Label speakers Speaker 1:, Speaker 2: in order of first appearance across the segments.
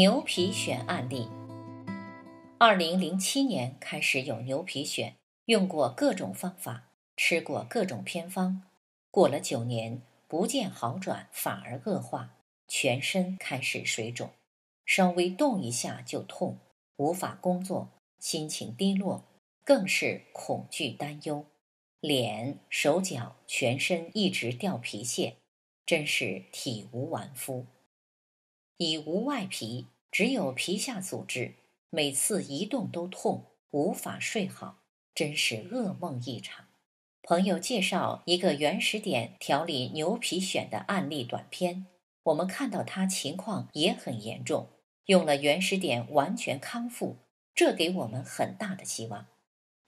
Speaker 1: 牛皮癣案例，二零零七年开始有牛皮癣，用过各种方法，吃过各种偏方，过了九年不见好转，反而恶化，全身开始水肿，稍微动一下就痛，无法工作，心情低落，更是恐惧担忧，脸、手脚、全身一直掉皮屑，真是体无完肤。已无外皮，只有皮下组织，每次一动都痛，无法睡好，真是噩梦一场。朋友介绍一个原始点调理牛皮癣的案例短片，我们看到他情况也很严重，用了原始点完全康复，这给我们很大的希望。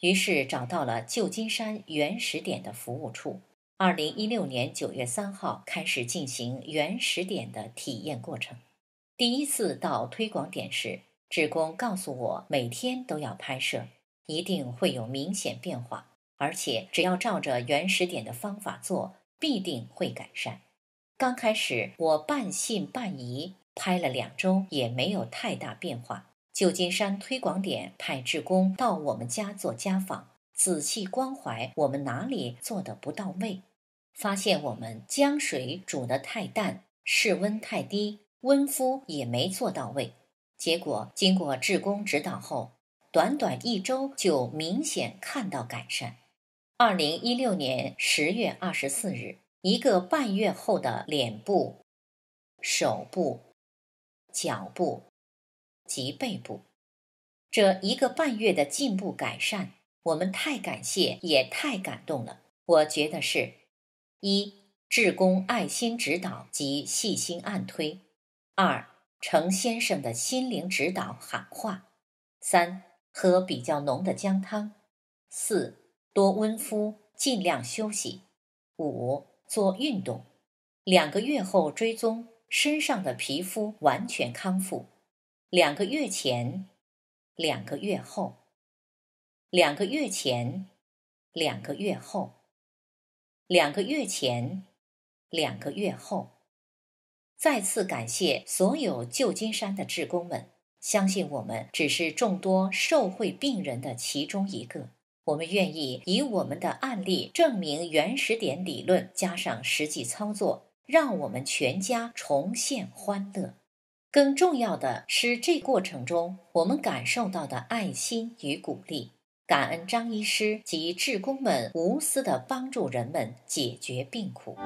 Speaker 1: 于是找到了旧金山原始点的服务处，二零一六年九月三号开始进行原始点的体验过程。第一次到推广点时，志工告诉我，每天都要拍摄，一定会有明显变化，而且只要照着原始点的方法做，必定会改善。刚开始我半信半疑，拍了两周也没有太大变化。旧金山推广点派志工到我们家做家访，仔细关怀我们哪里做的不到位，发现我们江水煮得太淡，室温太低。温敷也没做到位，结果经过志工指导后，短短一周就明显看到改善。二零一六年十月二十四日，一个半月后的脸部、手部、脚部及背部，这一个半月的进步改善，我们太感谢也太感动了。我觉得是：一志工爱心指导及细心按推。二，程先生的心灵指导喊话。三，喝比较浓的姜汤。四，多温敷，尽量休息。五，做运动。两个月后追踪，身上的皮肤完全康复。两个月前，两个月后，两个月前，两个月后，两个月前，两个月后。再次感谢所有旧金山的职工们。相信我们只是众多受贿病人的其中一个。我们愿意以我们的案例证明原始点理论加上实际操作，让我们全家重现欢乐。更重要的是，这过程中我们感受到的爱心与鼓励。感恩张医师及职工们无私的帮助人们解决病苦。